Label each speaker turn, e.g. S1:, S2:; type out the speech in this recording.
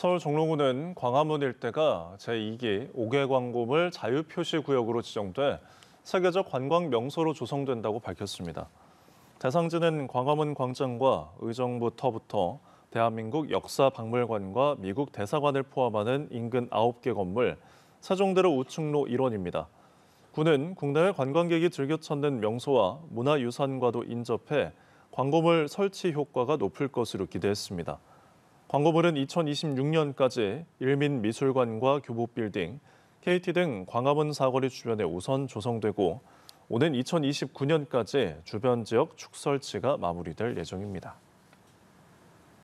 S1: 서울 종로구는 광화문 일대가 제2기 옥외광고물 자유표시구역으로 지정돼 세계적 관광 명소로 조성된다고 밝혔습니다. 대상지는 광화문 광장과 의정부터부터 대한민국 역사박물관과 미국 대사관을 포함하는 인근 9개 건물, 세종대로 우측로 1원입니다. 구는 국내외 관광객이 즐겨 찾는 명소와 문화유산과도 인접해 광고물 설치 효과가 높을 것으로 기대했습니다. 광고물은 2026년까지 일민 미술관과 교복빌딩 KT 등 광화문 사거리 주변에 우선 조성되고 오는 2029년까지 주변 지역 축설치가 마무리될 예정입니다.